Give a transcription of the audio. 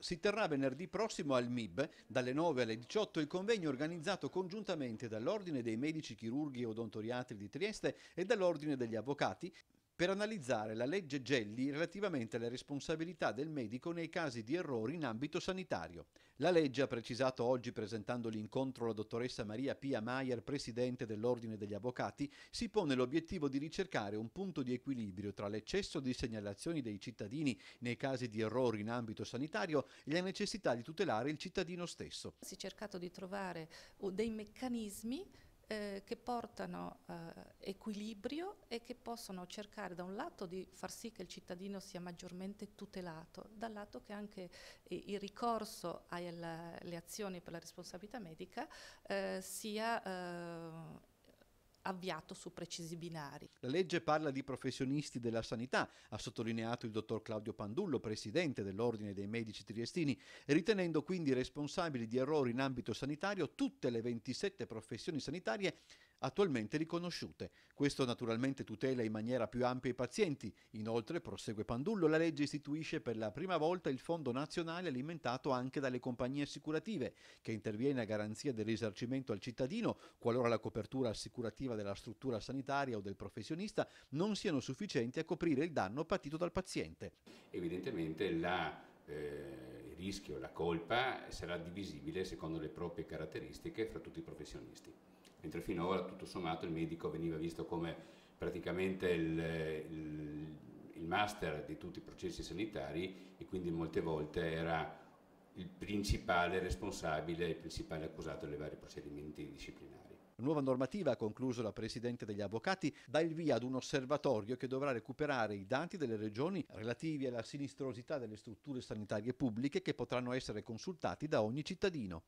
Si terrà venerdì prossimo al MIB, dalle 9 alle 18, il convegno organizzato congiuntamente dall'Ordine dei Medici Chirurghi e Odontoriatri di Trieste e dall'Ordine degli Avvocati per analizzare la legge Gelli relativamente alle responsabilità del medico nei casi di errori in ambito sanitario. La legge, ha precisato oggi presentando l'incontro la dottoressa Maria Pia Maier, presidente dell'Ordine degli Avvocati, si pone l'obiettivo di ricercare un punto di equilibrio tra l'eccesso di segnalazioni dei cittadini nei casi di errori in ambito sanitario e la necessità di tutelare il cittadino stesso. Si è cercato di trovare uh, dei meccanismi eh, che portano eh, equilibrio e che possono cercare da un lato di far sì che il cittadino sia maggiormente tutelato, dal lato che anche eh, il ricorso alle azioni per la responsabilità medica eh, sia eh, avviato su precisi binari. La legge parla di professionisti della sanità, ha sottolineato il dottor Claudio Pandullo, presidente dell'Ordine dei Medici Triestini, ritenendo quindi responsabili di errori in ambito sanitario tutte le 27 professioni sanitarie attualmente riconosciute. Questo naturalmente tutela in maniera più ampia i pazienti. Inoltre, prosegue Pandullo, la legge istituisce per la prima volta il Fondo Nazionale alimentato anche dalle compagnie assicurative, che interviene a garanzia del risarcimento al cittadino qualora la copertura assicurativa della struttura sanitaria o del professionista non siano sufficienti a coprire il danno patito dal paziente. Evidentemente la eh, il rischio, la colpa sarà divisibile secondo le proprie caratteristiche fra tutti i professionisti mentre finora tutto sommato il medico veniva visto come praticamente il, il, il master di tutti i processi sanitari e quindi molte volte era il principale responsabile, il principale accusato delle vari procedimenti disciplinari. La nuova normativa, ha concluso la Presidente degli Avvocati, dà il via ad un osservatorio che dovrà recuperare i dati delle regioni relativi alla sinistrosità delle strutture sanitarie pubbliche che potranno essere consultati da ogni cittadino.